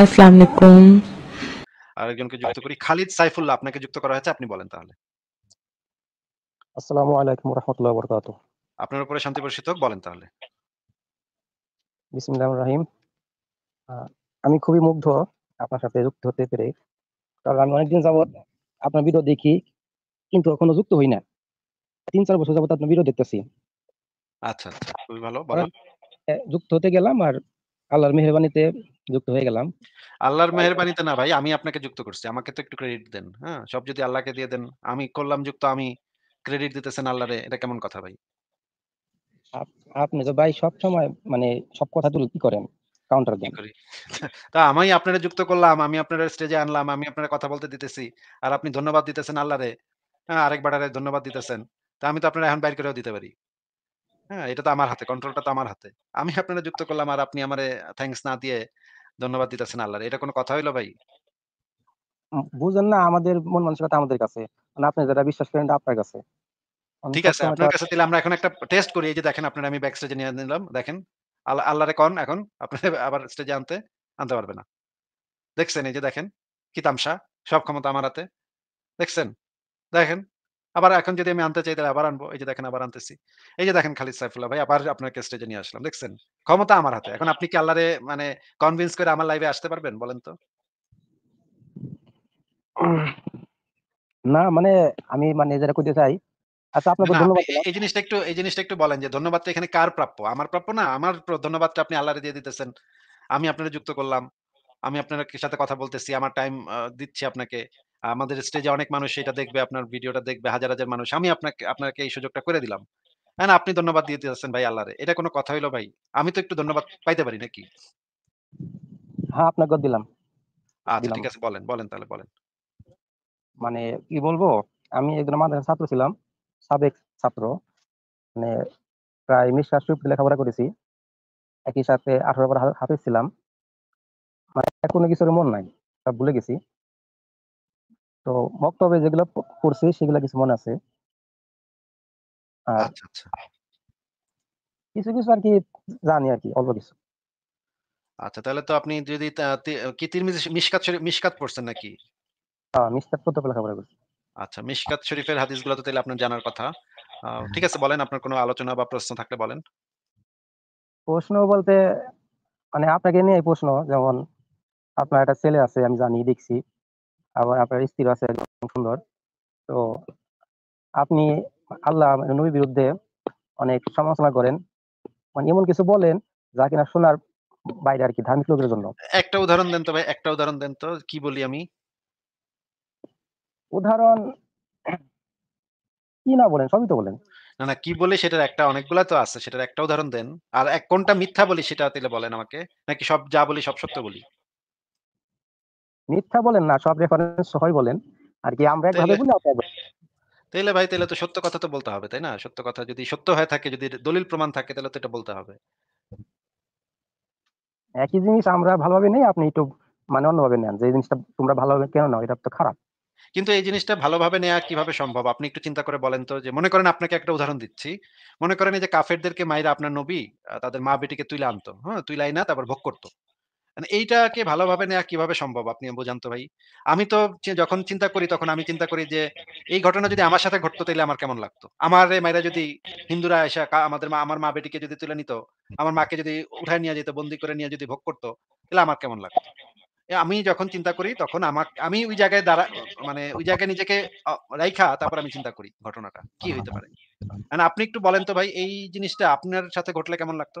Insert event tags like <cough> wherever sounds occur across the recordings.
আসসালামু আলাইকুম আরেকজনকে যুক্ত করি খালিদ সাইফুল্লাহ আপনাকে যুক্ত করা হয়েছে আপনি বলেন তাহলে আসসালামু আলাইকুম রাহমাতুল্লাহি ওয়া বারাকাতুহু আপনার উপরে শান্তি বর্ষিত বলেন তাহলে বিসমিল্লাহির রহিম আমি খুবই মুগ্ধ আপনার সাথে যুক্ত হতে পেরে কারণ আমি অনেকদিন যাবত আপনার ভিডিও দেখি কিন্তু এখনো যুক্ত হই না তিন চার বছর যাবত আপনার ভিডিও দেখতেছি আচ্ছা, আচ্ছা খুবই ভালো যুক্ত হতে গেলাম আর আল্লাহর মেহরবানিতে যুক্ত হয়ে গেলাম আল্লাহর মেহরবানিতে না ভাই আমি আপনাকে যুক্ত করছি আমাকে তো একটু ক্রেডিট দেন হ্যাঁ সব যদি আল্লাহকে দিয়ে দেন আমি করলাম যুক্ত আমি ক্রেডিট দিতেছেন আল্লাহরে এটা কেমন কথা ভাই আপনি তো ভাই সব সময় মানে সব কথা তুলে কি করেন কাউন্টার দেন <laughs> তা আমি আপনারে যুক্ত করলাম আমি আপনারে স্টেজে আনলাম আমি আপনারে কথা বলতে দিতেছি আর আপনি ধন্যবাদ দিতেছেন আল্লাহরে হ্যাঁ আরেক ধন্যবাদ দিতেছেন তা আমি তো আপনারা এখন বাইর করেও দিতে পারি হ্যাঁ এটা তো আমার হাতে কন্ট্রোলটা তো আমার হাতে আমি আপনারা যুক্ত করলাম আর আপনি আমারে থ্যাঙ্কস না দিয়ে ধন্যবাদ দিতেছেন আল্লাহর এটা কোনো কথা হইলো ভাই বুঝেন না আমাদের মন মানসিকতা আমাদের কাছে মানে আপনি যারা বিশ্বাস করেন আপনার কাছে ঠিক আছে আপনার কাছে তাহলে আমরা এখন একটা টেস্ট করি এই যে দেখেন আপনারা আমি ব্যাক স্টেজে নিয়ে নিলাম দেখেন আল্লাহরে কন এখন আপনারা <laughs> আবার স্টেজে আনতে আনতে পারবে না দেখছেন এই যে দেখেন কি তামসা সব ক্ষমতা আমার হাতে দেখছেন দেখেন আবার এখন যদি আমি আনতে চাই তাহলে আবার আনবো এই যে দেখেন আবার আনতেছি এই যে দেখেন খালিদ সাইফুল্লাহ ভাই আবার কে স্টেজে নিয়ে আসলাম দেখছেন ক্ষমতা আমার হাতে এখন আপনি কি আল্লাহরে মানে কনভিন্স করে আমার লাইভে আসতে পারবেন বলেন তো না মানে আমি মানে কইতে চাই আচ্ছা আপনাকে ধন্যবাদ এই জিনিসটা একটু এই জিনিসটা একটু বলেন যে ধন্যবাদটা এখানে কার প্রাপ্য আমার প্রাপ্য না আমার ধন্যবাদটা আপনি আল্লাহরে দিয়ে দিতেছেন আমি আপনারা যুক্ত করলাম আমি আপনার সাথে কথা বলতেছি আমার টাইম দিচ্ছি আপনাকে আমাদের স্টেজে অনেক মানুষ এটা দেখবে আপনার ভিডিওটা দেখবে হাজার হাজার মানুষ আমি আপনাকে আপনাকে এই সুযোগটা করে দিলাম হ্যাঁ আপনি ধন্যবাদ দিয়ে দিয়েছেন ভাই আল্লাহরে এটা কোনো কথা হইলো ভাই আমি তো একটু ধন্যবাদ পাইতে পারি নাকি হ্যাঁ আপনাকে দিলাম আচ্ছা ঠিক আছে বলেন বলেন তাহলে বলেন মানে কি বলবো আমি একজন ছাত্র ছিলাম সাবেক ছাত্র মানে প্রায় রাষ্ট্রীয় লেখাপড়া করেছি একই সাথে আঠারো বার ছিলাম মানে কোনো কিছুর মন নাই সব ভুলে গেছি তো মক্তবে যেগুলো পড়ছি সেগুলো কিছু মনে আছে আর আচ্ছা আচ্ছা কিছু কিছু আর কি জানি আর কি অল্প কিছু আচ্ছা তাহলে তো আপনি যদি কি তিরমিজি মিশকাত শরীফ মিশকাত পড়ছেন নাকি হ্যাঁ মিশকাত পড়তে করছি আচ্ছা মিশকাত শরীফের হাদিস তো তাহলে আপনার জানার কথা ঠিক আছে বলেন আপনার কোনো আলোচনা বা প্রশ্ন থাকলে বলেন প্রশ্ন বলতে মানে আপনাকে নিয়ে প্রশ্ন যেমন আপনার একটা ছেলে আছে আমি জানি দেখছি আবার আপনার স্ত্রী আছে একদম সুন্দর তো আপনি আল্লাহ মানে নবীর বিরুদ্ধে অনেক সমালোচনা করেন মানে এমন কিছু বলেন যা কিনা শোনার বাইরে আর কি ধার্মিক লোকের জন্য একটা উদাহরণ দেন তো ভাই একটা উদাহরণ দেন তো কি বলি আমি উদাহরণ কি না বলেন সবই তো বলেন না না কি বলে সেটার একটা অনেকগুলা তো আছে সেটার একটা উদাহরণ দেন আর এক কোনটা মিথ্যা বলি সেটা তাহলে বলেন আমাকে নাকি সব যা বলি সব সত্য বলি মিথ্যা বলেন না সব রেফারেন্স হয় বলেন আর কি আমরা একভাবে বলি আপনারা তাইলে ভাই তাইলে তো সত্য কথা তো বলতে হবে তাই না সত্য কথা যদি সত্য হয়ে থাকে যদি দলিল প্রমাণ থাকে তাহলে তো এটা বলতে হবে একই জিনিস আমরা ভালোভাবে নেই আপনি একটু মানে অন্যভাবে নেন যে জিনিসটা তোমরা ভালোভাবে কেন নাও এটা তো খারাপ কিন্তু এই জিনিসটা ভালোভাবে নেওয়া কিভাবে সম্ভব আপনি একটু চিন্তা করে বলেন তো যে মনে করেন আপনাকে একটা উদাহরণ দিচ্ছি মনে করেন যে কাফেরদেরকে মাইরা আপনার নবী তাদের মা বেটিকে তুলে আনতো হ্যাঁ তুলে না তারপর ভোগ করতো মানে এইটাকে ভালোভাবে নেওয়া কিভাবে সম্ভব আপনি বোঝান তো ভাই আমি তো যখন চিন্তা করি তখন আমি চিন্তা করি যে এই ঘটনা যদি আমার সাথে ঘটতো তাহলে আমার কেমন লাগতো আমার মায়েরা যদি হিন্দুরা এসে আমাদের মা আমার মা বেটিকে যদি তুলে নিত আমার মাকে যদি উঠায় নিয়ে যেত বন্দি করে নিয়ে যদি ভোগ করতো তাহলে আমার কেমন লাগতো আমি যখন চিন্তা করি তখন আমার আমি ওই জায়গায় দাঁড়া মানে ওই জায়গায় নিজেকে রাইখা তারপর আমি চিন্তা করি ঘটনাটা কি হইতে পারে মানে আপনি একটু বলেন তো ভাই এই জিনিসটা আপনার সাথে ঘটলে কেমন লাগতো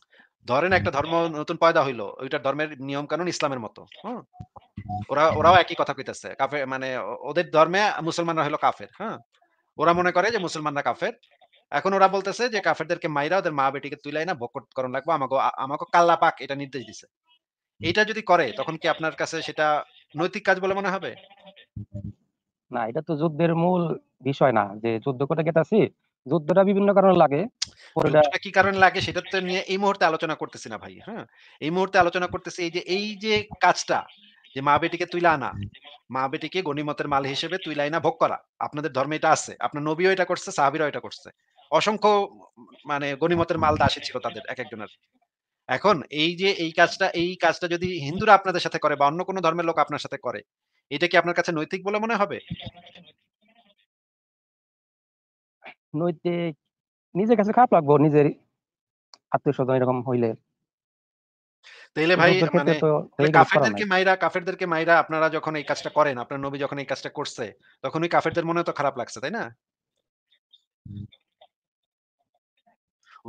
ধরেন একটা ধর্ম নতুন পয়দা হইলো ওইটা ধর্মের নিয়ম কানুন ইসলামের মতো ওরা ওরাও একই কথা কইতেছে কাফের মানে ওদের ধর্মে মুসলমানরা হলো কাফের হ্যাঁ ওরা মনে করে যে মুসলমানরা কাফের এখন ওরা বলতেছে যে কাফেরদেরকে মাইরা ওদের মা বেটিকে তুলাই না ভোগ করণ লাগবো আমাকে আমাকে কাল্লা পাক এটা নির্দেশ দিছে এটা যদি করে তখন কি আপনার কাছে সেটা নৈতিক কাজ বলে মনে হবে না এটা তো যুদ্ধের মূল বিষয় না যে যুদ্ধ করতে গেতাছি যুদ্ধটা বিভিন্ন কারণে লাগে কি কারণ লাগে সেটা তো নিয়ে এই মুহূর্তে আলোচনা করতেছি না ভাই হ্যাঁ এই মুহূর্তে আলোচনা করতেছি এই যে এই যে কাজটা যে মা বেটিকে তুইলা আনা মা বেটিকে গণিমতের মাল হিসেবে তুইলা আনা ভোগ করা আপনাদের ধর্মে এটা আছে আপনার নবীও এটা করছে সাহাবিরও এটা করছে অসংখ্য মানে গণিমতের মাল দাসে ছিল তাদের এক একজনের এখন এই যে এই কাজটা এই কাজটা যদি হিন্দুরা আপনাদের সাথে করে বা অন্য কোনো ধর্মের লোক আপনার সাথে করে এটা কি আপনার কাছে নৈতিক বলে মনে হবে নৈতিক নিজের কাছে খারাপ লাগবো নিজের আত্মীয় স্বজন এরকম হইলে তাইলে ভাই মানে কাফেরদেরকে মাইরা কাফেরদেরকে মাইরা আপনারা যখন এই কাজটা করেন আপনার নবী যখন এই কাজটা করছে তখন ওই কাফেরদের মনে তো খারাপ লাগছে তাই না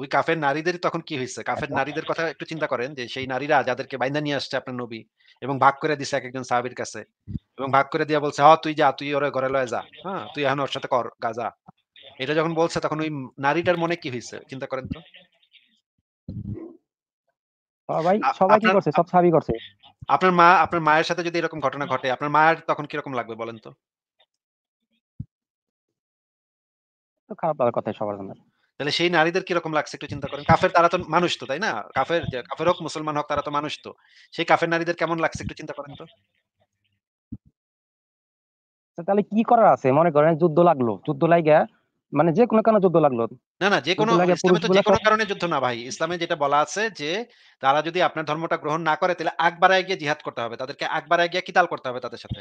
ওই কাফের নারীদের তখন কি হয়েছে কাফের আচ্ছা। নারীদের কথা একটু চিন্তা করেন যে সেই নারীরা যাদেরকে বাইন্দা নিয়ে আসছে আপনার নবী এবং ভাগ করে দিছে এক একজন সাহাবির কাছে এবং ভাগ করে দিয়ে বলছে হ তুই যা তুই ওরে ঘরে লয়ে যা হ্যাঁ তুই এখন ওর সাথে কর গাজা এটা যখন বলছে তখন ওই নারীটার মনে কি হয়েছে চিন্তা করেন তো সবাই সবাই কি করছে সব সাবি করছে আপনার মা আপনার মায়ের সাথে যদি এরকম ঘটনা ঘটে আপনার মায়ের তখন লাগবে বলেন তো তো খারাপ লাগার কথা সবার জন্য তাহলে সেই নারীদের লাগছে একটু চিন্তা করেন কাফের তারা তো মানুষ তো তাই না কাফের কাফের হোক মুসলমান হোক তারা তো মানুষ তো সেই কাফের নারীদের কেমন লাগছে একটু চিন্তা করেন তো তাহলে কি করার আছে মনে করেন যুদ্ধ লাগলো যুদ্ধ লাগিয়া মানে যে কোনো কারণে যুদ্ধ লাগলো না না যে কোনো ইসলামে তো যে কোনো কারণে যুদ্ধ না ভাই ইসলামে যেটা বলা আছে যে তারা যদি আপনার ধর্মটা গ্রহণ না করে তাহলে আকবার বাড়ায় গিয়ে জিহাদ করতে হবে তাদেরকে আকবার বাড়ায় গিয়ে কিতাল করতে হবে তাদের সাথে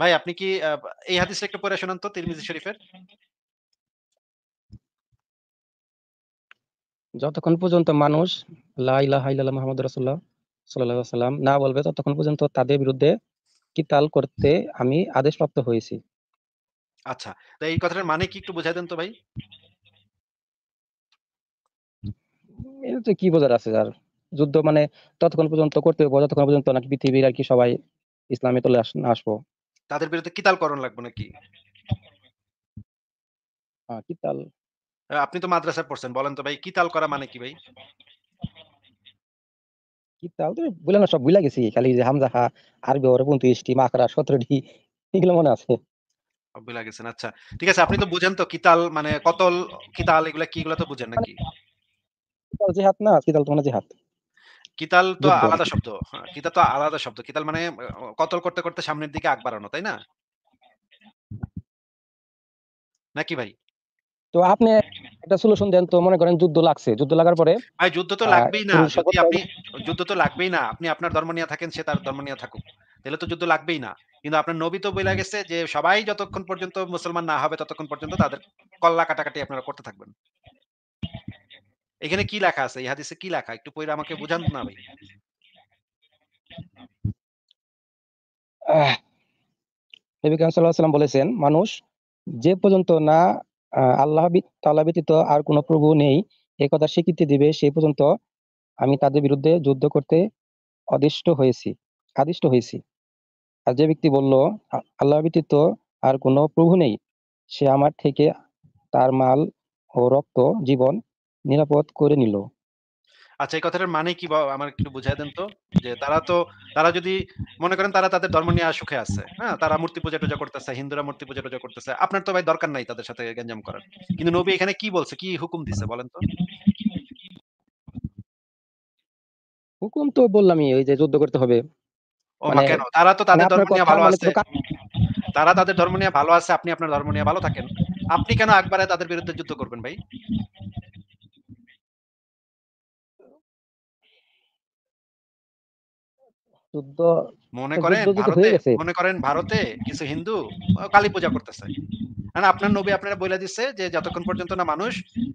ভাই আপনি কি এই হাদিস একটু পরে শোনান তো তিরমিজি শরীফের যতক্ষণ পর্যন্ত মানুষ লা ইলাহা ইল্লাল্লাহ মুহাম্মাদুর রাসূলুল্লাহ সাল্লাম না বলবে ততক্ষণ পর্যন্ত তাদের বিরুদ্ধে কিতাল করতে আমি আদেশপ্রাপ্ত হয়েছি আচ্ছা। তো এই কথাটার মানে কি একটু বুঝায় দেন তো ভাই? এটা কি বোঝার আছে স্যার যুদ্ধ মানে ততক্ষণ পর্যন্ত করতে হবে যতক্ষণ পর্যন্ত নাকি পৃথিবীর আর কি সবাই ইসলামে চলে আসবো। তাদের বিরুদ্ধে কিতাল করণ লাগবে নাকি? হ্যাঁ, কিতাল। আপনি তো মাদ্রাসায় পড়ছেন। বলেন তো ভাই কিতাল করা মানে কি ভাই? কিতাল তো বুইলা না সব ভুইলা গেছি। খালি যে হামজা হা, আরবি ওরে ২৩ টি, মাকরা ১৭ টি এগুলো মনে আছে। আব্বু লাগেছেন আচ্ছা ঠিক আছে আপনি তো বুঝেন তো কিতাল মানে কতল কিতাল এগুলা কি এগুলা তো বুঝেন মানে নাকি কিতাল জিহাদ না কিতাল তো মানে জিহাদ কিতাল তো আলাদা শব্দ হ্যাঁ, কিতাল তো আলাদা শব্দ কিতাল মানে কতল করতে করতে সামনের দিকে আগ বাড়ানো তাই না নাকি ভাই তো আপনি একটা সলিউশন দেন তো মনে করেন যুদ্ধ লাগছে যুদ্ধ লাগার পরে ভাই যুদ্ধ তো লাগবেই না যদি আপনি যুদ্ধ তো লাগবেই না আপনি আপনার ধর্ম নিয়ে থাকেন সে তার ধর্ম নিয়ে থাকুক তাহলে তো যুদ্ধ লাগবেই না কিন্তু আপনার নবী তো বলে গেছে যে সবাই যতক্ষণ পর্যন্ত মুসলমান না হবে ততক্ষণ পর্যন্ত তাদের কল্লা কাটাকাটি আপনারা করতে থাকবেন এখানে কি লেখা আছে ইহা দিছে কি লেখা একটু পড়ে আমাকে বুঝান না ভাই নবী কাম সাল্লাল্লাহু আলাইহি বলেছেন মানুষ যে পর্যন্ত না আল্লাহ তাল্লাহ ব্যতীত আর কোনো প্রভু নেই এ কথা স্বীকৃতি দিবে সেই পর্যন্ত আমি তাদের বিরুদ্ধে যুদ্ধ করতে অদিষ্ট হয়েছি আদিষ্ট হয়েছি আর যে ব্যক্তি বলল আল্লাহ ব্যতীত আর কোনো প্রভু নেই সে আমার থেকে তার মাল ও রক্ত জীবন নিরাপদ করে নিল আচ্ছা এই কথাটার মানে কি আমার একটু বুঝাই দেন তো যে তারা তো তারা যদি মনে করেন তারা তাদের ধর্ম নিয়ে সুখে আছে হ্যাঁ তারা মূর্তি পূজা টুজা করতেছে হিন্দুরা মূর্তি পূজা টুজা করতেছে আপনার তো ভাই দরকার নাই তাদের সাথে গেঞ্জাম করার কিন্তু নবী এখানে কি বলছে কি হুকুম দিছে বলেন তো হুকুম তো বললামই ওই যে যুদ্ধ করতে হবে মানে কেন তারা তো তাদের মানে ধর্ম নিয়ে ভালো মানে আছে তারা তাদের ধর্ম নিয়ে ভালো আছে আপনি আপনার ধর্ম নিয়ে ভালো থাকেন আপনি কেন একবারে তাদের বিরুদ্ধে যুদ্ধ করবেন ভাই যুদ্ধ মনে করেন ভারতে মনে করেন ভারতে কিছু হিন্দু কালী পূজা করতেছে আপনার নবী আপনারা বলে দিচ্ছে যে যতক্ষণ পর্যন্ত না মানুষ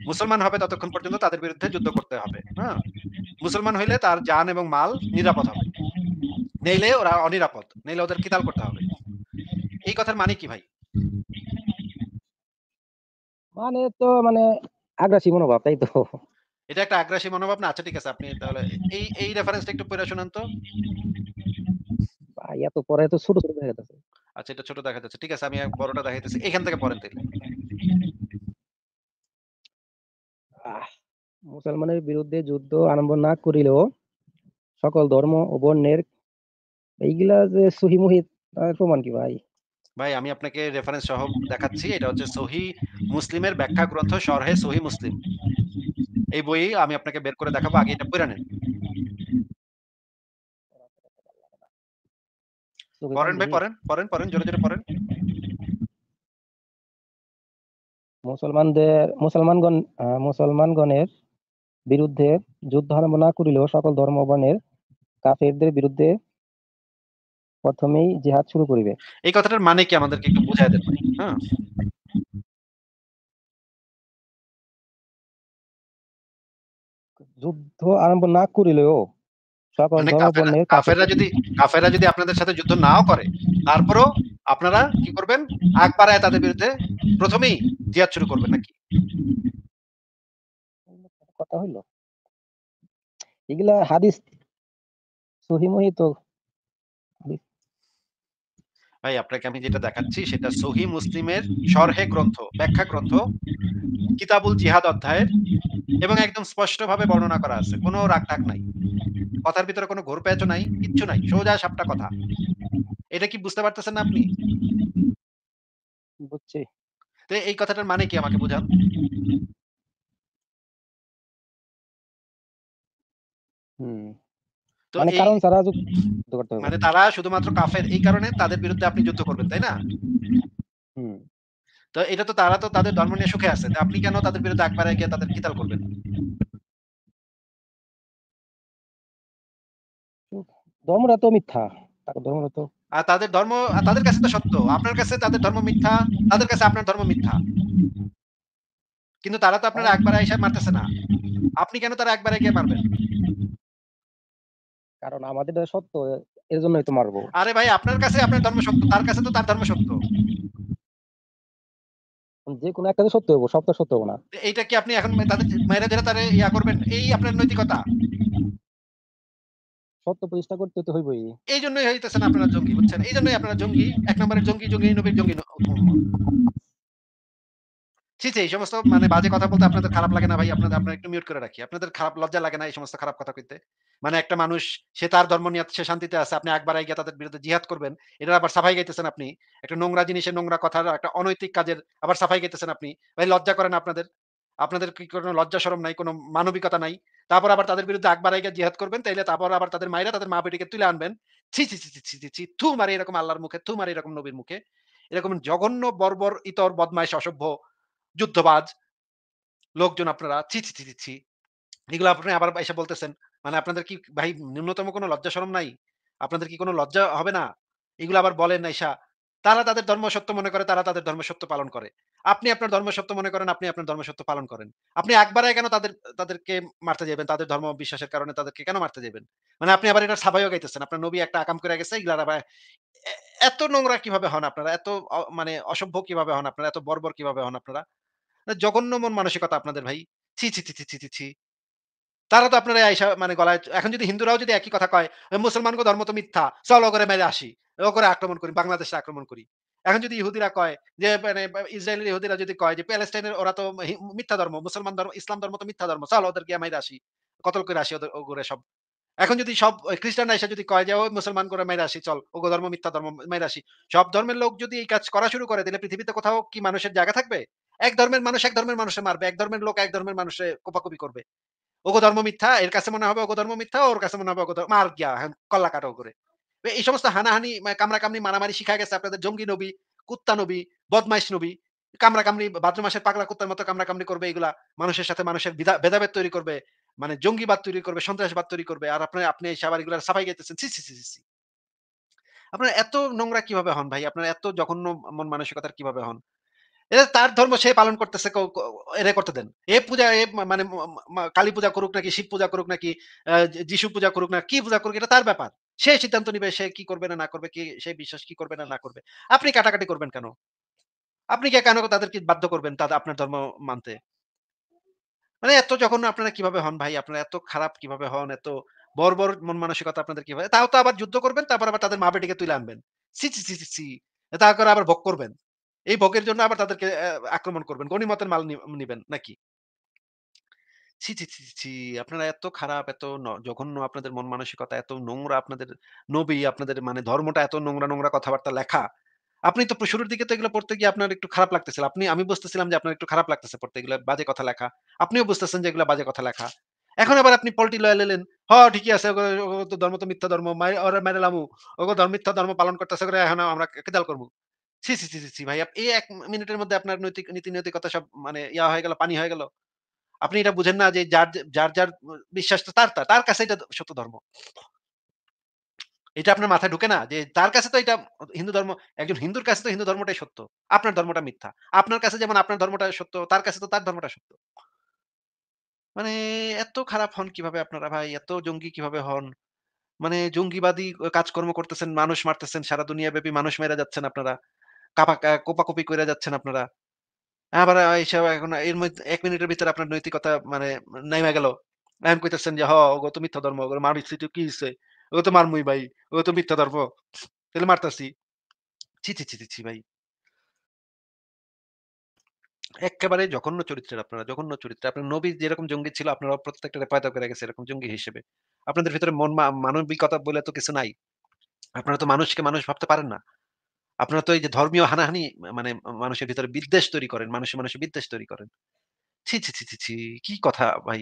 মুসলমান হবে ততক্ষণ পর্যন্ত তাদের বিরুদ্ধে যুদ্ধ করতে হবে হ্যাঁ মুসলমান হইলে তার যান এবং মাল নিরাপদ হবে নেইলে ওরা অনিরাপদ নেইলে ওদের কিতাল করতে হবে এই কথার মানে কি ভাই মানে তো মানে আগ্রাসী মনোভাব তাই তো এটা একটা আগ্রাসী মনোভাব না আচ্ছা ঠিক আছে আপনি তাহলে এই এই রেফারেন্সটা একটু পড়ে শুনান তো ভাইয়া তো পরে তো ছোট ছোট দেখা যাচ্ছে আচ্ছা এটা ছোট দেখা যাচ্ছে ঠিক আছে আমি বড়টা দেখাইতেছি এখান থেকে পড়েন তাহলে মুসলমানের বিরুদ্ধে যুদ্ধ আরম্ভ না করিলেও সকল ধর্ম ও বর্ণের এইগুলা যে সহি মুহিত প্রমাণ কি ভাই ভাই আমি আপনাকে রেফারেন্স সহ দেখাচ্ছি এটা হচ্ছে সহি মুসলিমের ব্যাখ্যা গ্রন্থ সরহে সহি মুসলিম এই বই আমি আপনাকে বের করে দেখাবো আগে এটা পুরানের পড়েন ভাই পড়েন পড়েন পড়েন জোরে জোরে পড়েন মুসলমানদের মুসলমানগণ মুসলমানগণের বিরুদ্ধে যুদ্ধ আরম্ভ না করিলেও সকল ধর্মবর্ণের কাফেরদের বিরুদ্ধে প্রথমেই জিহাদ শুরু করিবে এই কথাটার মানে কি আমাদেরকে একটু বুঝাই দেন হ্যাঁ যুদ্ধ আরম্ভ না করিলেও মানে কাফেররা যদি কাফেররা যদি আপনাদের সাথে যুদ্ধ নাও করে তারপরও আপনারা কি করবেন আগ তাদের বিরুদ্ধে প্রথমেই জিহাদ শুরু করবেন নাকি কথা হইলো এগুলা হাদিস ভাই আপনাকে আমি যেটা দেখাচ্ছি সেটা সহি মুসলিমের সরহে গ্রন্থ ব্যাখ্যা গ্রন্থ কিতাবুল জিহাদ অধ্যায়ের এবং একদম স্পষ্টভাবে বর্ণনা করা আছে কোনো রাগ টাক নাই কথার ভিতরে কোনো ঘোর প্যাচ নাই কিচ্ছু নাই সোজা সাপটা কথা এটা কি বুঝতে পারতেছেন না আপনি বুঝছি তো এই কথাটার মানে কি আমাকে বোঝান হুম তো মানে কারণ তারা যুদ্ধ করতে মানে তারা শুধুমাত্র কাফের এই কারণে তাদের বিরুদ্ধে আপনি যুদ্ধ করবেন তাই না তো এটা তো তারা তো তাদের ধর্ম নিয়ে সুখে আছে আপনি কেন তাদের বিরুদ্ধে আকবারে গিয়ে তাদের কিতাল করবেন ধর্মরা তো মিথ্যা ধর্মরা তো আর তাদের ধর্ম তাদের কাছে তো সত্য আপনার কাছে তাদের ধর্ম মিথ্যা তাদের কাছে আপনার ধর্ম মিথ্যা কিন্তু তারা তো আপনারা একবারে এসে মারতেছে না আপনি কেন তারা একবারে গিয়ে মারবেন কারণ আমাদের সত্য এর জন্যই তো মারবো আরে ভাই আপনার কাছে আপনার ধর্ম সত্য তার কাছে তো তার ধর্ম সত্য যে কোনো একটা সত্য হবো তো সত্য হবো না এইটা কি আপনি এখন তাদের মেয়েরা যারা তারে ইয়া করবেন এই আপনার নৈতিকতা সত্য প্রতিষ্ঠা করতে তো হইবই এই জন্যই হইতেছেন আপনারা জঙ্গি বুঝছেন এই জন্যই আপনারা জঙ্গি এক নম্বরের জঙ্গি জঙ্গি নবীর জঙ্গি ছি এই সমস্ত মানে বাজে কথা বলতে আপনাদের খারাপ লাগে না ভাই আপনাদের একটু মিউট করে রাখি আপনাদের খারাপ লজ্জা লাগে না এই সমস্ত খারাপ কথা কইতে মানে একটা মানুষ সে তার ধর্ম নিয়ে সে শান্তিতে আছে আপনি একবার গিয়ে তাদের বিরুদ্ধে জিহাদ করবেন এটা আবার সাফাই গাইতেছেন আপনি একটা নোংরা জিনিসের নোংরা কথার একটা অনৈতিক কাজের আবার সাফাই গাইতেছেন আপনি ভাই লজ্জা করেন আপনাদের আপনাদের কি কোনো লজ্জা সরম নাই কোনো মানবিকতা নাই তারপর আবার তাদের বিরুদ্ধে একবার আগে জিহাদ করবেন তাইলে তারপর আবার তাদের মায়েরা তাদের মা বেটিকে তুলে আনবেন ছি ছি ছি ছি ছি ছি থু মারে এরকম আল্লাহর মুখে থু মারে এরকম নবীর মুখে এরকম জঘন্য বর্বর ইতর বদমাইশ অসভ্য যুদ্ধবাজ লোকজন আপনারা ছি ছি ছি ছি এগুলো আপনি আবার এসে বলতেছেন মানে আপনাদের কি ভাই ন্যূনতম কোনো লজ্জা সরম নাই আপনাদের কি কোনো লজ্জা হবে না এগুলো আবার বলেন নাইসা তারা তাদের ধর্ম সত্য মনে করে তারা তাদের ধর্ম সত্য পালন করে আপনি আপনার ধর্ম সত্য মনে করেন আপনি আপনার ধর্ম সত্য পালন করেন আপনি একবারে কেন তাদের তাদেরকে মারতে যাবেন তাদের ধর্ম বিশ্বাসের কারণে তাদেরকে কেন মারতে যাবেন মানে আপনি আবার এটা সাবাইও গাইতেছেন আপনার নবী একটা আকাম করে গেছে এগুলো আবার এত নোংরা কিভাবে হন আপনারা এত মানে অসভ্য কিভাবে হন আপনারা এত বর্বর কিভাবে হন আপনারা না জঘন্য মন মানসিকতা আপনাদের ভাই ছি ছি ছি ছি ছি ছি তারা তো আপনারা আইসা মানে গলায় এখন যদি হিন্দুরাও যদি একই কথা কয় মুসলমান ধর্ম তো মিথ্যা চল করে মেরে আসি ও করে আক্রমণ করি বাংলাদেশে আক্রমণ করি এখন যদি ইহুদিরা কয় যে মানে ইসরায়েল ইহুদিরা যদি কয় যে প্যালেস্টাইনের ওরা তো মিথ্যা ধর্ম মুসলমান ধর্ম ইসলাম ধর্ম তো মিথ্যা ধর্ম চল ওদের গিয়ে মাইরা আসি কতল করে আসি ওদের ওগরে সব এখন যদি সব খ্রিস্টান এসে যদি কয় যে ও মুসলমান করে মাইরা আসি চল ওগো ধর্ম মিথ্যা ধর্ম মাইরা আসি সব ধর্মের লোক যদি এই কাজ করা শুরু করে তাহলে পৃথিবীতে কোথাও কি মানুষের জায়গা থাকবে এক ধর্মের মানুষ এক ধর্মের মানুষে মারবে এক ধর্মের লোক এক ধর্মের মানুষে কোপাকুপি করবে ওগো ধর্ম মিথ্যা এর কাছে মনে হবে ওগো ধর্ম মিথ্যা ওর কাছে মনে হবে ওগো মার গিয়া হ্যাঁ, কল্লা কাটাও করে এই সমস্ত হানাহানি কামড়াকামড়ি মারামারি শিখা গেছে আপনাদের জঙ্গি নবী কুত্তা নবী বদমাইশ নবী কামড়াকামড়ি ভাদ্র মাসের পাগলা কুত্তার মতো কামড়াকামড়ি করবে এগুলা মানুষের সাথে মানুষের ভেদাভেদ তৈরি করবে মানে জঙ্গিবাদ তৈরি করবে সন্ত্রাসবাদ তৈরি করবে আর আপনার আপনি এই সাবার এগুলার সাফাই গেতেছেন সি সি সি সি আপনার এত নোংরা কিভাবে হন ভাই আপনার এত জঘন্য মন মানসিকতার কিভাবে হন এটা তার ধর্ম সে পালন করতেছে এটা করতে দেন এ পূজা এ মানে কালী পূজা করুক নাকি শিব পূজা করুক নাকি যিশু পূজা করুক না কি পূজা করুক এটা তার ব্যাপার সে সিদ্ধান্ত নিবে সে কি করবে না না করবে কি সে বিশ্বাস কি করবে না না করবে আপনি কাটাকাটি করবেন কেন আপনি কে কেন তাদেরকে বাধ্য করবেন তাদের আপনার ধর্ম মানতে মানে এত যখন আপনারা কিভাবে হন ভাই আপনারা এত খারাপ কিভাবে হন এত বড় বড় মন মানসিকতা আপনাদের কিভাবে তাও তো আবার যুদ্ধ করবেন তারপর আবার তাদের মা বেটিকে তুলে আনবেন সি সি সি সি তা করে আবার ভোগ করবেন এই ভোগের জন্য আবার তাদেরকে আক্রমণ করবেন গণিমতের মাল নিবেন নাকি ছি ছি ছি ছি আপনারা এত খারাপ এত জঘন্য আপনাদের মন মানসিকতা এত নোংরা আপনাদের নবী আপনাদের মানে ধর্মটা এত নোংরা নোংরা কথাবার্তা লেখা আপনি তো শুরুর দিকে তো এগুলো পড়তে গিয়ে আপনার একটু খারাপ লাগতেছিল আপনি আমি বুঝতেছিলাম যে আপনার একটু খারাপ লাগতেছে পড়তে এগুলো বাজে কথা লেখা আপনিও বুঝতেছেন যে এগুলো বাজে কথা লেখা এখন আবার আপনি পল্টি লয়াল এলেন হ ঠিকই আছে ধর্ম তো মিথ্যা ধর্ম ওরা মেরে লামু ওগো ধর্ম মিথ্যা ধর্ম পালন করতেছে এখন আমরা কেদাল করবো ভাই এই এক মিনিটের মধ্যে আপনার নৈতিক নীতি নৈতিকতা সব মানে ইয়া হয়ে গেল পানি হয়ে গেল আপনি এটা বুঝেন না যে যার যার যার বিশ্বাস তো তার তার কাছে এটা সত্য ধর্ম এটা আপনার মাথায় ঢুকে না যে তার কাছে তো এটা হিন্দু ধর্ম একজন হিন্দুর কাছে তো হিন্দু ধর্মটাই সত্য আপনার ধর্মটা মিথ্যা আপনার কাছে যেমন আপনার ধর্মটা সত্য তার কাছে তো তার ধর্মটা সত্য মানে এত খারাপ হন কিভাবে আপনারা ভাই এত জঙ্গি কিভাবে হন মানে জঙ্গিবাদী কাজকর্ম করতেছেন মানুষ মারতেছেন সারা দুনিয়া ব্যাপী মানুষ মেরা যাচ্ছেন আপনারা কাপা কপি করে যাচ্ছেন আপনারা আবার এইসব এখন এর মধ্যে এক মিনিটের ভিতরে আপনার নৈতিকতা মানে নাইমা গেল এখন কইতেছেন যে হ ওগো তো মিথ্যা ধর্ম ওগো মার স্থিতি কি হইছে ও তো মারমুই ভাই ও তো মিথ্যা ধর্ম তাহলে মারতাছি ছি ছি ছি ছি ভাই একেবারে জঘন্য চরিত্রের আপনারা জঘন্য চরিত্রে আপনার নবী যেরকম জঙ্গি ছিল আপনারা প্রত্যেকটা পয়দা করে গেছে এরকম জঙ্গি হিসেবে আপনাদের ভিতরে মন মানবিকতা বলে তো কিছু নাই আপনারা তো মানুষকে মানুষ ভাবতে পারেন না আপনারা তো এই যে ধর্মীয় হানাহানি মানে মানুষের ভিতরে বিদ্বেষ তৈরি করেন মানুষের মানুষের বিদ্বেষ তৈরি করেন ছি ছি ছি ছি কি কথা ভাই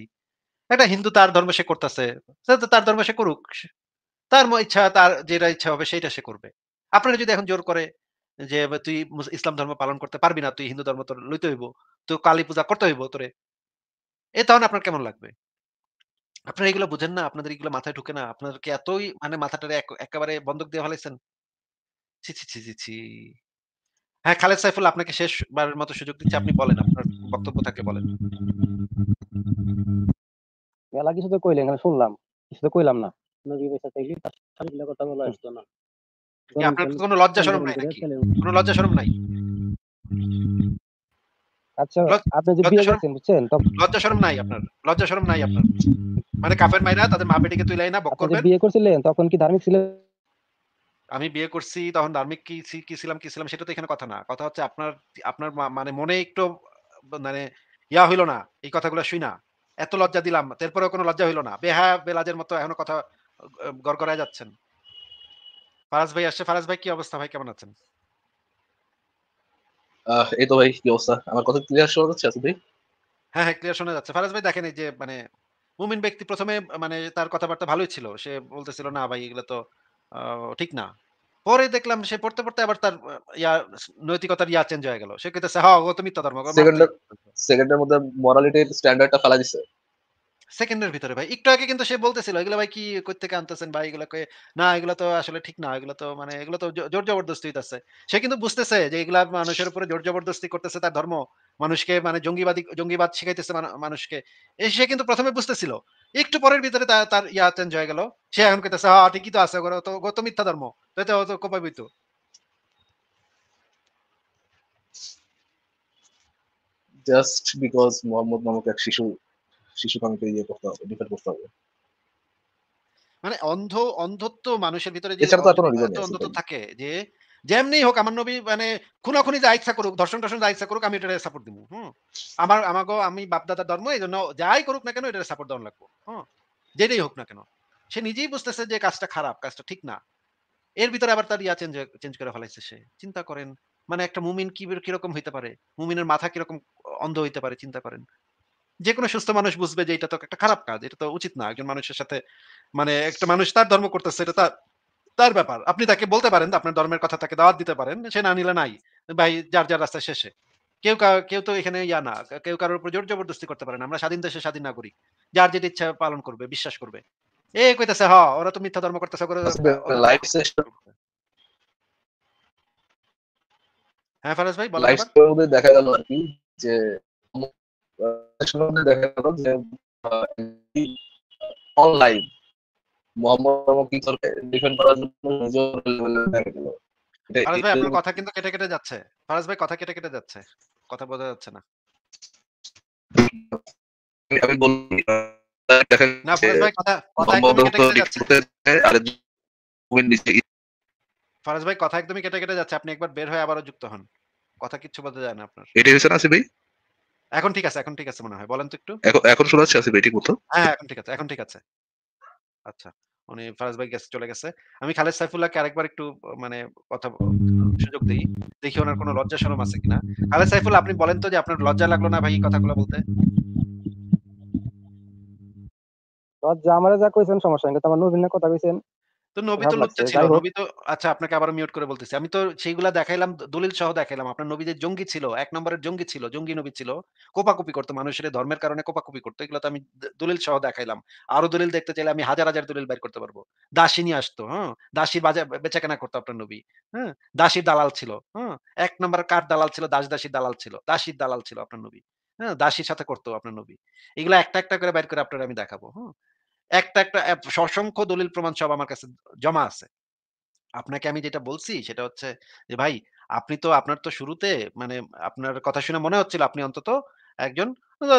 একটা হিন্দু তার ধর্ম সে করতেছে তার ধর্ম সে করুক তার ইচ্ছা তার যেটা ইচ্ছা হবে সেটা সে করবে আপনারা যদি এখন জোর করে যে তুই ইসলাম ধর্ম পালন করতে পারবি না তুই হিন্দু ধর্ম তোর লইতে হইব তো কালী পূজা করতে হইব তোরে এ তখন আপনার কেমন লাগবে আপনারা এগুলো বুঝেন না আপনাদের এগুলো মাথায় ঢুকে না আপনাদেরকে এতই মানে মাথাটারে একেবারে বন্ধক দিয়ে ফেলাইছেন হ্যাঁ খালেদ সাইফুল আপনাকে শেষবারের মতো সুযোগ দিচ্ছি আপনি বলেন আপনার বক্তব্য বলেন মেলা কিছু তো কইলেন আমি শুনলাম কিছু তো কইলাম না তার সাথে কথা বলা আসতো না আপনার কোনো লজ্জা শরম নাই নাকি কোনো লজ্জা শরম নাই আচ্ছা আপনি যে বিয়ে বুঝছেন লজ্জা শরম নাই আপনার লজ্জা শরম নাই আপনার মানে কাফের মাইরা তাদের মা বেটিকে তুই লাই না বক করবেন বিয়ে করছিলেন তখন কি ধার্মিক ছিলেন আমি বিয়ে করছি তখন ধার্মিক কি কি ছিলাম কি ছিলাম সেটা তো এখানে কথা না কথা হচ্ছে আপনার আপনার মানে মনে একটু মানে ইয়া হইলো না এই কথাগুলো শুই না এত লজ্জা দিলাম তারপরেও কোনো লজ্জা হইলো না বেহা বেলাজের মতো এখনো কথা গড়গড়ায় যাচ্ছেন ফারাজ ভাই আসছে ফারাজ ভাই কি অবস্থা ভাই কেমন আছেন এই তো ভাই কি অবস্থা আমার কথা ক্লিয়ার শোনা যাচ্ছে আসলে হ্যাঁ হ্যাঁ ক্লিয়ার শোনা যাচ্ছে ফারাজ ভাই দেখেন এই যে মানে মুমিন ব্যক্তি প্রথমে মানে তার কথাবার্তা ভালোই ছিল সে বলতেছিল না ভাই এগুলো তো ঠিক না পরে দেখলাম সে পড়তে পড়তে আবার তার ইয়া নৈতিকতার ইয়া চেঞ্জ হয়ে গেল সে কইতেছে হ্যাঁ তো ধর্ম সেকেন্ডের মধ্যে মরালিটির স্ট্যান্ডার্ডটা ফেলা দিছে সেকেন্ডের ভিতরে ভাই একটু আগে কিন্তু সে বলতেছিল এগুলো ভাই কি করতে আনতেছেন ভাই এগুলো না এগুলো তো আসলে ঠিক না এগুলো তো মানে এগুলো তো জোর জবরদস্তি হইতেছে সে কিন্তু বুঝতেছে যে এগুলা মানুষের উপরে জোর জবরদস্তি করতেছে তার ধর্ম মানুষকে মানে জঙ্গিবাদী জঙ্গিবাদ শিখাইতেছে মানুষকে এই সে কিন্তু প্রথমে বুঝতেছিল একটু পরের ভিতরে তার ইয়া চেঞ্জ হয়ে গেল সে এখন কেতেছে হ্যাঁ ঠিকই তো আছে তো গত মিথ্যা ধর্ম তো তো কোপাবি তো জাস্ট বিকজ মোহাম্মদ নামক এক শিশু ইয়ে করতে হবে ডিফেন্ড করতে হবে মানে অন্ধ অন্ধত্ব মানুষের ভিতরে যে অন্ধত্ব থাকে যে যেমনি হোক আমার নবী মানে খুনাখুনি যা ইচ্ছা করুক যা ইচ্ছা করুক আমি এটা সাপোর্ট দিব হুম আমার আমাকে আমি বাপদাদার ধর্ম এই জন্য যাই করুক না কেন এটা সাপোর্ট লাগবো হ্যাঁ যেটাই হোক না কেন সে নিজেই বুঝতেছে যে কাজটা খারাপ কাজটা ঠিক না এর ভিতরে আবার তার ইয়া চেঞ্জ চেঞ্জ করে ফেলাইছে সে চিন্তা করেন মানে একটা মুমিন কি কিরকম হইতে পারে মুমিনের মাথা কিরকম অন্ধ হইতে পারে চিন্তা করেন যে কোনো সুস্থ মানুষ বুঝবে যে এটা তো একটা খারাপ কাজ এটা তো উচিত না একজন মানুষের সাথে মানে একটা মানুষ তার ধর্ম করতেছে এটা তার তার ব্যাপার আপনি তাকে বলতে পারেন আপনার ধর্মের কথা তাকে দাওয়াত দিতে পারেন সে না নিলে নাই ভাই যার যার রাস্তা শেষে কেউ কেউ তো এখানে ইয়া না কেউ কারোর উপর জোর জবরদস্তি করতে পারেন আমরা স্বাধীন দেশে স্বাধীন নাগরিক যার যেটা ইচ্ছা পালন করবে বিশ্বাস করবে এ কইতেছে হ ওরা তো মিথ্যা ধর্ম করতেছে লাইভ সেশন হ্যাঁ ফারাজ ভাই বলো দেখা গেল আর কি যে দেখা গেল যে অনলাইন ফারাজ ভাই আপনার কথা কিন্তু কেটে কেটে যাচ্ছে ভাই কথা কেটে কেটে যাচ্ছে কথা বোঝা যাচ্ছে না ভাই আর ভাই কথা একদমই কেটে কেটে যাচ্ছে আপনি একবার বের হয়ে আবারও যুক্ত হন কথা কিচ্ছু বোঝা যায় না আপনার এটাই ভাই এখন ঠিক আছে এখন ঠিক আছে মনে হয় বলেন তো একটু এখন শোনা যাচ্ছে আসিফ ঠিক মতো হ্যাঁ এখন ঠিক আছে এখন ঠিক আছে আচ্ছা উনি ফারাজ ভাই গেছে চলে গেছে আমি খালেদ সাইফুল্লাহকে আরেকবার একটু মানে কথা সুযোগ দিই দেখি ওনার কোনো লজ্জা শরম আছে কিনা খালেদ সাইফুল আপনি বলেন তো যে আপনার লজ্জা লাগলো না ভাই কথাগুলো বলতে লজ্জা আমারে যা কইছেন সমস্যা নাই কিন্তু আমার নবীনের কথা কইছেন তো নবী তো খারাপ ছিল নবী তো আচ্ছা আপনাকে আবার মিউট করে বলতেছি আমি তো সেইগুলা দেখাইলাম দলিল সহ দেখাইলাম আপনার নবী যে জঙ্গি ছিল এক নম্বরের জঙ্গি ছিল জঙ্গি নবী ছিল কোপাকুপি করতো মানুষের ধর্মের কারণে কোপাকুপি করতো এগুলো তো আমি দলিল সহ দেখাইলাম আরো দলিল দেখতে চাইলে আমি হাজার হাজার দলিল বের করতে পারবো দাসী নিয়ে আসতো হ্যাঁ দাসীর বাজার বেচাকেনা করতো আপনার নবী হ্যাঁ দাসীর দালাল ছিল হ্যাঁ এক নম্বর কাঠ দালাল ছিল দাস দাসীর দালাল ছিল দাসীর দালাল ছিল আপনার নবী হ্যাঁ দাসীর সাথে করতো আপনার নবী এগুলো একটা একটা করে বের করে আপনার আমি দেখাবো হ্যাঁ একটা একটা অসংখ্য দলিল প্রমাণ সব আমার কাছে জমা আছে আপনাকে আমি যেটা বলছি সেটা হচ্ছে যে ভাই আপনি তো আপনার তো শুরুতে মানে আপনার কথা শুনে মনে হচ্ছিল আপনি অন্তত একজন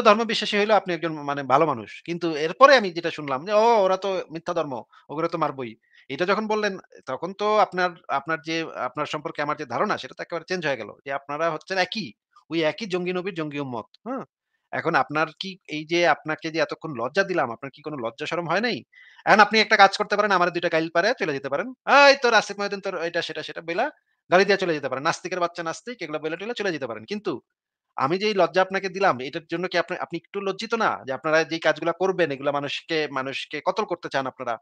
ধর্ম বিশ্বাসী হইলো আপনি একজন মানে ভালো মানুষ কিন্তু এরপরে আমি যেটা শুনলাম যে ও ওরা তো মিথ্যা ধর্ম ওগুলো তো মারবই এটা যখন বললেন তখন তো আপনার আপনার যে আপনার সম্পর্কে আমার যে ধারণা সেটা তো একেবারে চেঞ্জ হয়ে গেল যে আপনারা হচ্ছেন একই ওই একই জঙ্গি নবীর জঙ্গি উম্মত হ্যাঁ এখন আপনার কি এই যে আপনাকে যে এতক্ষণ লজ্জা দিলাম আপনার কি কোনো লজ্জা শরম হয় নাই এখন আপনি একটা কাজ করতে পারেন আমার দুইটা গাইল পারে চলে যেতে পারেন এই তোর আসিফ মহিদিন তোর এটা সেটা সেটা বেলা গাড়ি দিয়ে চলে যেতে পারেন নাস্তিকের বাচ্চা নাস্তিক এগুলো বেলা টেলা চলে যেতে পারেন কিন্তু আমি যে লজ্জা আপনাকে দিলাম এটার জন্য কি আপনি আপনি একটু লজ্জিত না যে আপনারা যে কাজগুলো করবেন এগুলো মানুষকে মানুষকে কতল করতে চান আপনারা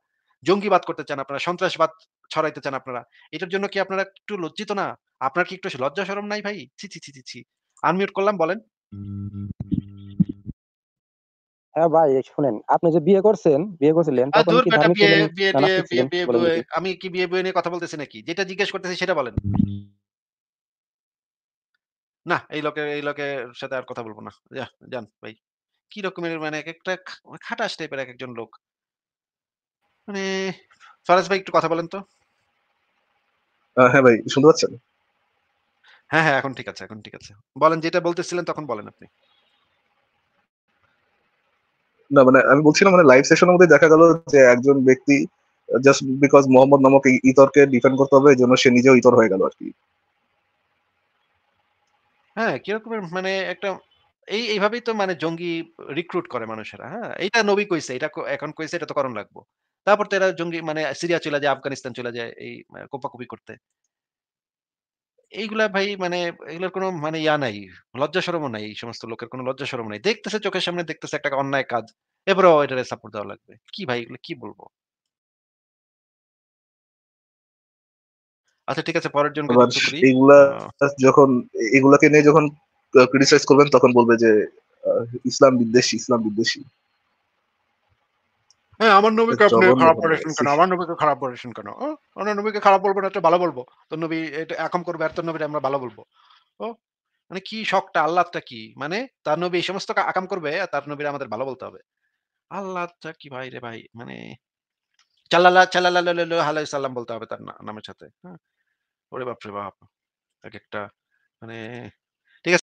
জঙ্গিবাদ করতে চান আপনারা সন্ত্রাসবাদ ছড়াইতে চান আপনারা এটার জন্য কি আপনারা একটু লজ্জিত না আপনার কি একটু লজ্জা শরম নাই ভাই ছি ছি ছি ছি আনমিউট করলাম বলেন হ্যাঁ ভাই শুনেন আপনি যে বিয়ে করছেন বিয়ে করছিলেন আমি কি বিয়ে বিয়ে নিয়ে কথা বলতেছি নাকি যেটা জিজ্ঞেস করতেছি সেটা বলেন না এই লোকের এই লোকের সাথে আর কথা বলবো না যা যান ভাই কি রকমের মানে এক একটা খাটাস টাইপের এক একজন লোক মানে ফরাজ ভাই একটু কথা বলেন তো হ্যাঁ ভাই শুনতে পাচ্ছেন হ্যাঁ হ্যাঁ এখন ঠিক আছে এখন ঠিক আছে বলেন যেটা বলতেছিলেন তখন বলেন আপনি না মানে আমি বলছিলাম মানে লাইভ সেশনের মধ্যে দেখা গেল যে একজন ব্যক্তি জাস্ট বিকজ মোহাম্মদ নামক ইতরকে ডিফেন্ড করতে হবে সে নিজেও ইতর হয়ে গেল আর কি হ্যাঁ কিরকম মানে একটা এই এইভাবেই তো মানে জঙ্গি রিক্রুট করে মানুষেরা হ্যাঁ এটা নবী কইছে এটা এখন কইছে এটা তো করণ লাগবো তারপর তো এরা জঙ্গি মানে সিরিয়া চলে যায় আফগানিস্তান চলে যায় এই কোপাকুপি করতে এইগুলা ভাই মানে এগুলোর কোনো মানে ইয়া নাই লজ্জা সরম নাই এই সমস্ত লোকের কোনো লজ্জা সরম নাই দেখতেছে চোখের সামনে দেখতেছে একটা অন্যায় কাজ এবারও এটারে সাপোর্ট দেওয়া লাগবে কি ভাই এগুলো কি বলবো আচ্ছা ঠিক আছে পরের জন এগুলা যখন এগুলাকে নিয়ে যখন ক্রিটিসাইজ করবেন তখন বলবে যে ইসলাম বিদ্বেষী ইসলাম বিদ্বেষী হ্যাঁ আমার নবীকে আপনি খারাপ কেন আমার নবীকে খারাপ কেন আমার নবীকে খারাপ বলবো না ভালো বলবো তোর নবী এটা করবে আর তোর নবীটা আমরা ভালো বলবো ও মানে কি শখটা আল্লাহটা কি মানে তার নবী এই সমস্ত আকাম করবে আর তার নবীরা আমাদের ভালো বলতে হবে আল্লাহটা কি ভাই রে ভাই মানে চাল্লাল্লাহ চাল্লাল্লাহ সাল্লাম বলতে হবে তার নামের সাথে হ্যাঁ ওরে বাপরে বাপ এক একটা মানে